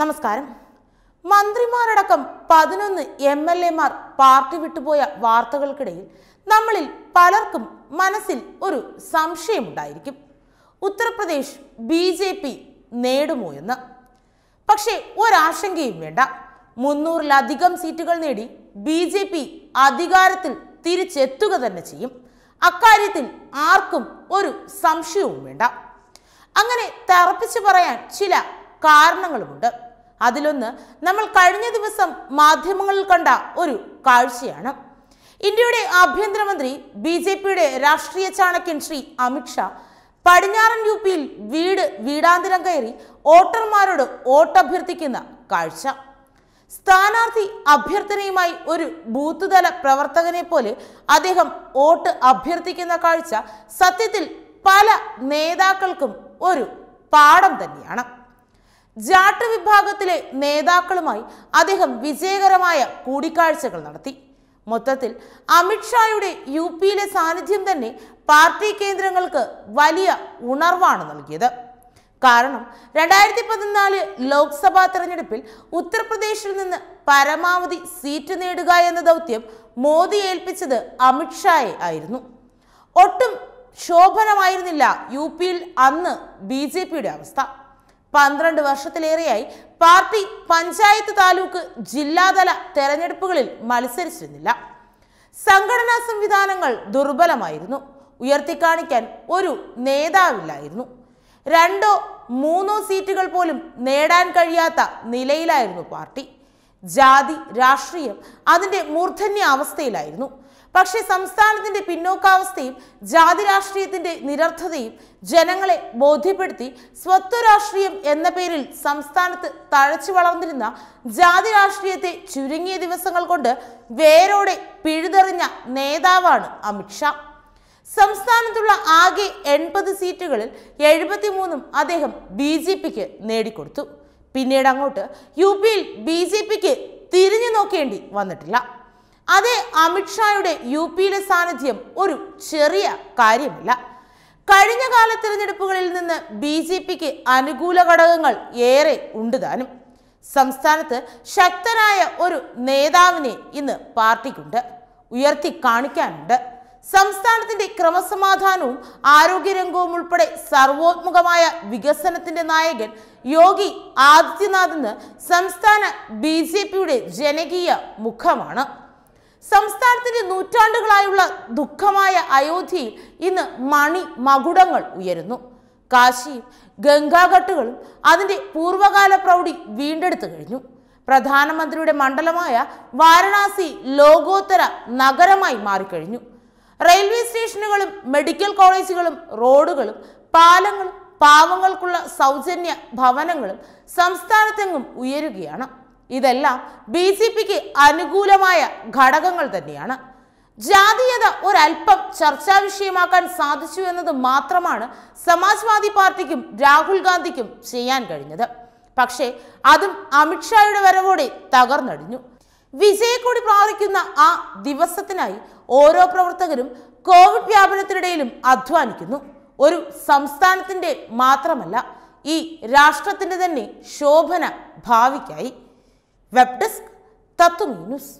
നമസ്കാരം മന്ത്രിമാരടക്കം പതിനൊന്ന് M L Mar party വിട്ടുപോയ വാർത്തകൾക്കിടയിൽ നമ്മളിൽ പലർക്കും മനസ്സിൽ ഒരു സംശയമുണ്ടായിരിക്കും ഉത്തർപ്രദേശ് ബി ജെ പി നേടുമോ എന്ന് പക്ഷേ ഒരാശങ്കയും വേണ്ട മുന്നൂറിലധികം സീറ്റുകൾ നേടി ബി ജെ പി അധികാരത്തിൽ തിരിച്ചെത്തുക തന്നെ ചെയ്യും അക്കാര്യത്തിൽ ആർക്കും ഒരു സംശയവും വേണ്ട അങ്ങനെ തറപ്പിച്ചു പറയാൻ ചില കാരണങ്ങളുമുണ്ട് അതിലൊന്ന് നമ്മൾ കഴിഞ്ഞ ദിവസം മാധ്യമങ്ങളിൽ കണ്ട ഒരു കാഴ്ചയാണ് ഇന്ത്യയുടെ ആഭ്യന്തരമന്ത്രി ബി ജെ പിയുടെ രാഷ്ട്രീയ ചാണക്യൻ ശ്രീ അമിത്ഷാ പടിഞ്ഞാറൻ യു പിയിൽ വീട് വീടാന്തരം കയറി വോട്ടർമാരോട് വോട്ടഭ്യർത്ഥിക്കുന്ന കാഴ്ച സ്ഥാനാർത്ഥി അഭ്യർത്ഥനയുമായി ഒരു ബൂത്ത് പ്രവർത്തകനെ പോലെ അദ്ദേഹം വോട്ട് അഭ്യർത്ഥിക്കുന്ന കാഴ്ച സത്യത്തിൽ പല നേതാക്കൾക്കും ഒരു പാഠം തന്നെയാണ് ജാട്ട് വിഭാഗത്തിലെ നേതാക്കളുമായി അദ്ദേഹം വിജയകരമായ കൂടിക്കാഴ്ചകൾ നടത്തി മൊത്തത്തിൽ അമിത്ഷായുടെ യു പിയിലെ സാന്നിധ്യം തന്നെ പാർട്ടി കേന്ദ്രങ്ങൾക്ക് വലിയ ഉണർവാണ് നൽകിയത് കാരണം രണ്ടായിരത്തി പതിനാല് ലോക്സഭാ തെരഞ്ഞെടുപ്പിൽ ഉത്തർപ്രദേശിൽ നിന്ന് പരമാവധി സീറ്റ് നേടുക എന്ന ദൗത്യം മോദി ഏൽപ്പിച്ചത് അമിത്ഷായെ ആയിരുന്നു ഒട്ടും ശോഭനമായിരുന്നില്ല യു പിയിൽ അന്ന് ബി അവസ്ഥ പന്ത്രണ്ട് വർഷത്തിലേറെയായി പാർട്ടി പഞ്ചായത്ത് താലൂക്ക് ജില്ലാതല തെരഞ്ഞെടുപ്പുകളിൽ മത്സരിച്ചിരുന്നില്ല സംഘടനാ സംവിധാനങ്ങൾ ദുർബലമായിരുന്നു ഉയർത്തിക്കാണിക്കാൻ ഒരു നേതാവില്ലായിരുന്നു രണ്ടോ മൂന്നോ സീറ്റുകൾ പോലും നേടാൻ കഴിയാത്ത നിലയിലായിരുന്നു പാർട്ടി ജാതി രാഷ്ട്രീയം അതിൻ്റെ മൂർധന്യ അവസ്ഥയിലായിരുന്നു പക്ഷേ സംസ്ഥാനത്തിന്റെ പിന്നോക്കാവസ്ഥയും ജാതി രാഷ്ട്രീയത്തിന്റെ നിരർത്ഥതയും ജനങ്ങളെ ബോധ്യപ്പെടുത്തി സ്വത്വ രാഷ്ട്രീയം എന്ന പേരിൽ സംസ്ഥാനത്ത് തഴച്ചു വളർന്നിരുന്ന ജാതി രാഷ്ട്രീയത്തെ ചുരുങ്ങിയ ദിവസങ്ങൾ കൊണ്ട് വേരോടെ പിഴുതെറിഞ്ഞ നേതാവാണ് അമിത്ഷാ സംസ്ഥാനത്തുള്ള ആകെ എൺപത് സീറ്റുകളിൽ എഴുപത്തിമൂന്നും അദ്ദേഹം ബി ജെ പിക്ക് നേടിക്കൊടുത്തു പിന്നീട് അങ്ങോട്ട് യു പിയിൽ ബി ജെ പിക്ക് തിരിഞ്ഞു നോക്കേണ്ടി വന്നിട്ടില്ല അതേ അമിത്ഷായുടെ യു പിയിലെ സാന്നിധ്യം ഒരു ചെറിയ കാര്യമല്ല കഴിഞ്ഞ കാല തിരഞ്ഞെടുപ്പുകളിൽ നിന്ന് ബി ജെ പിക്ക് അനുകൂല ഘടകങ്ങൾ ഏറെ ഉണ്ട് താനും സംസ്ഥാനത്ത് ശക്തനായ ഒരു നേതാവിനെ ഇന്ന് പാർട്ടിക്കുണ്ട് ഉയർത്തി കാണിക്കാനുണ്ട് സംസ്ഥാനത്തിന്റെ ക്രമസമാധാനവും ആരോഗ്യരംഗവും ഉൾപ്പെടെ സർവോത്മുഖമായ വികസനത്തിന്റെ നായകൻ യോഗി ആദിത്യനാഥ് എന്ന് സംസ്ഥാന ബി ജനകീയ മുഖമാണ് സംസ്ഥാനത്തിന്റെ നൂറ്റാണ്ടുകളായുള്ള ദുഃഖമായ അയോധ്യയിൽ ഇന്ന് മണി മകുടങ്ങൾ ഉയരുന്നു കാശി ഗംഗാഘട്ടുകളും അതിൻ്റെ പൂർവ്വകാല പ്രൗഢി വീണ്ടെടുത്തു കഴിഞ്ഞു പ്രധാനമന്ത്രിയുടെ മണ്ഡലമായ വാരണാസി ലോകോത്തര നഗരമായി മാറിക്കഴിഞ്ഞു റെയിൽവേ സ്റ്റേഷനുകളും മെഡിക്കൽ കോളേജുകളും റോഡുകളും പാലങ്ങളും പാവങ്ങൾക്കുള്ള സൗജന്യ ഭവനങ്ങളും സംസ്ഥാനത്തെങ്ങും ഉയരുകയാണ് ഇതെല്ലാം ബി ജെ പിക്ക് അനുകൂലമായ ഘടകങ്ങൾ തന്നെയാണ് ജാതീയത ഒരൽപ്പം ചർച്ചാ വിഷയമാക്കാൻ സാധിച്ചു എന്നത് മാത്രമാണ് സമാജ്വാദി പാർട്ടിക്കും രാഹുൽ ഗാന്ധിക്കും ചെയ്യാൻ കഴിഞ്ഞത് പക്ഷേ അതും അമിത്ഷായുടെ വരവോടെ തകർന്നടിഞ്ഞു വിജയക്കൂടി പ്രാർത്ഥിക്കുന്ന ആ ദിവസത്തിനായി ഓരോ പ്രവർത്തകരും കോവിഡ് വ്യാപനത്തിനിടയിലും അധ്വാനിക്കുന്നു ഒരു സംസ്ഥാനത്തിൻ്റെ മാത്രമല്ല ഈ രാഷ്ട്രത്തിൻ്റെ തന്നെ ശോഭന ഭാവിക്കായി वेबडेस्क तत्व न्यूज़